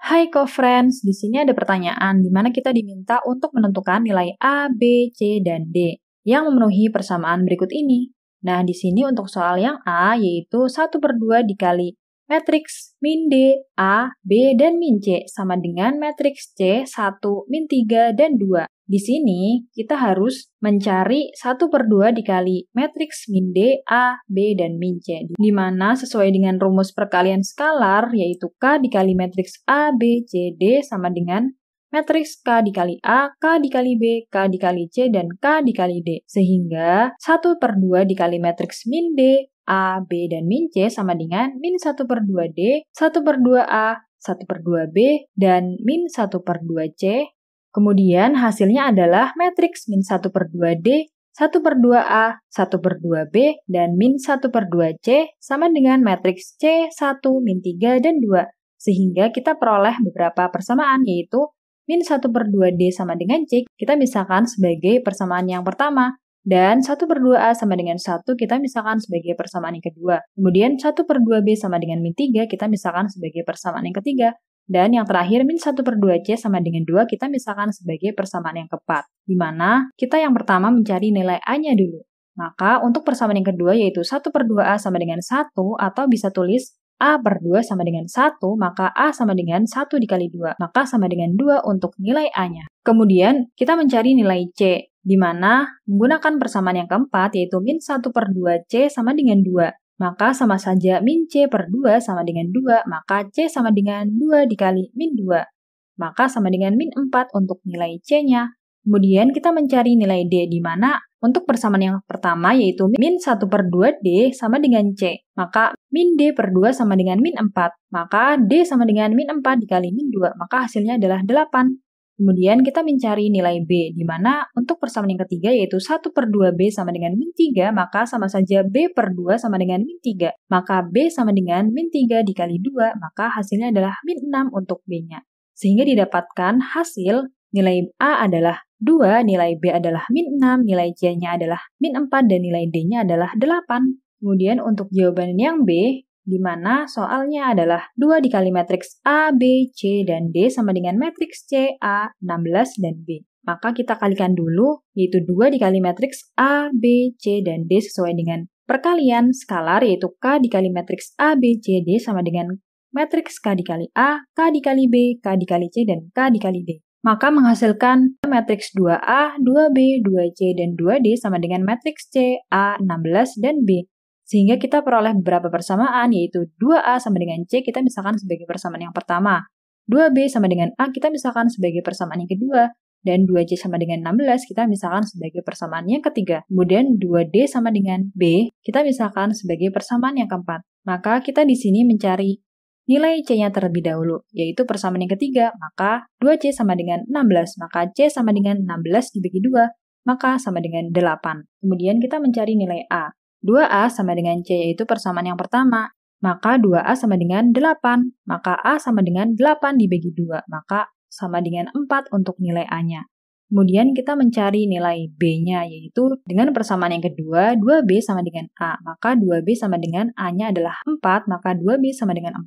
Hai co-friends, di sini ada pertanyaan di mana kita diminta untuk menentukan nilai A, B, C, dan D yang memenuhi persamaan berikut ini. Nah, di sini untuk soal yang A yaitu 1 per 2 dikali matriks min D, A, B, dan min C sama dengan matriks C 1, min 3, dan 2. Di sini, kita harus mencari 1 per 2 dikali matriks min D, A, B, dan min C, di mana sesuai dengan rumus perkalian skalar, yaitu K dikali matriks A, B, C, D sama dengan matriks K dikali A, K dikali B, K dikali C, dan K dikali D. Sehingga 1 per 2 dikali matriks min D, A, B, dan min C sama dengan min 1 per 2D, 1 per 2A, 1 per 2B, dan min 1 per 2C. Kemudian hasilnya adalah matriks min 1 per 2D, 1 per 2A, 1 per 2B, dan min 1 per 2C sama dengan matriks C, 1, min 3, dan 2. Sehingga kita peroleh beberapa persamaan yaitu min 1 per 2D sama dengan C, kita misalkan sebagai persamaan yang pertama, dan 1 per 2A sama dengan 1 kita misalkan sebagai persamaan yang kedua. Kemudian 1 per 2B sama dengan min 3 kita misalkan sebagai persamaan yang ketiga. Dan yang terakhir, min 1 per 2C sama dengan 2 kita misalkan sebagai persamaan yang keempat, di mana kita yang pertama mencari nilai A-nya dulu. Maka untuk persamaan yang kedua yaitu 1 per 2A sama dengan 1 atau bisa tulis A per 2 sama dengan 1, maka A sama dengan 1 dikali 2, maka sama dengan 2 untuk nilai A-nya. Kemudian, kita mencari nilai C di mana menggunakan persamaan yang keempat yaitu min 1 per 2C sama dengan 2. Maka sama saja min C per 2 sama dengan 2, maka C sama dengan 2 dikali min 2. Maka sama dengan min 4 untuk nilai C-nya. Kemudian kita mencari nilai D di mana untuk persamaan yang pertama yaitu min 1 per 2D sama dengan C. Maka min D per 2 sama dengan min 4. Maka D sama dengan min 4 dikali min 2. Maka hasilnya adalah 8. Kemudian kita mencari nilai B, di mana untuk persamaan yang ketiga yaitu 1 per 2B sama dengan min 3, maka sama saja B per 2 sama dengan min 3. Maka B sama dengan min 3 dikali 2, maka hasilnya adalah min 6 untuk B-nya. Sehingga didapatkan hasil nilai A adalah 2, nilai B adalah min 6, nilai C-nya adalah min 4, dan nilai D-nya adalah 8. Kemudian untuk jawaban yang B, di mana soalnya adalah 2 dikali matriks A, B, C, dan D sama dengan matriks C, A, 16, dan B. Maka kita kalikan dulu, yaitu 2 dikali matriks A, B, C, dan D sesuai dengan perkalian skalar, yaitu K dikali matriks A, B, C, D sama dengan matriks K dikali A, K dikali B, K dikali C, dan K dikali D. Maka menghasilkan matriks 2A, 2B, 2C, dan 2D sama dengan matriks C, A, 16, dan B. Sehingga kita peroleh beberapa persamaan, yaitu 2A sama dengan C kita misalkan sebagai persamaan yang pertama, 2B sama dengan A kita misalkan sebagai persamaan yang kedua, dan 2C sama dengan 16 kita misalkan sebagai persamaan yang ketiga. Kemudian 2D sama dengan B kita misalkan sebagai persamaan yang keempat. Maka kita di sini mencari nilai C-nya terlebih dahulu, yaitu persamaan yang ketiga, maka 2C sama dengan 16, maka C sama dengan 16 dibagi 2, maka sama dengan 8. Kemudian kita mencari nilai A. 2A sama dengan C yaitu persamaan yang pertama. Maka 2A sama dengan 8. Maka A sama dengan 8 dibagi 2. Maka sama dengan 4 untuk nilai A-nya. Kemudian kita mencari nilai B-nya, yaitu dengan persamaan yang kedua, 2B sama dengan A. Maka 2B sama dengan A-nya adalah 4, maka 2B sama dengan 4.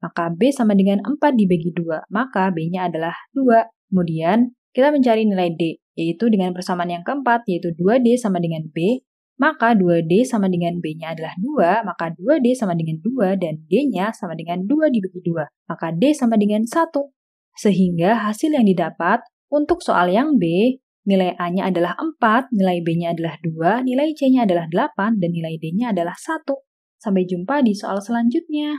Maka B sama dengan 4 dibagi 2, maka B-nya adalah 2. Kemudian kita mencari nilai D, yaitu dengan persamaan yang keempat, yaitu 2D sama dengan B. Maka 2D sama dengan B-nya adalah 2, maka 2D sama dengan 2 dan D-nya sama dengan 2 dibagi 2, maka D sama dengan 1. Sehingga hasil yang didapat untuk soal yang B, nilai A-nya adalah 4, nilai B-nya adalah 2, nilai C-nya adalah 8, dan nilai D-nya adalah 1. Sampai jumpa di soal selanjutnya.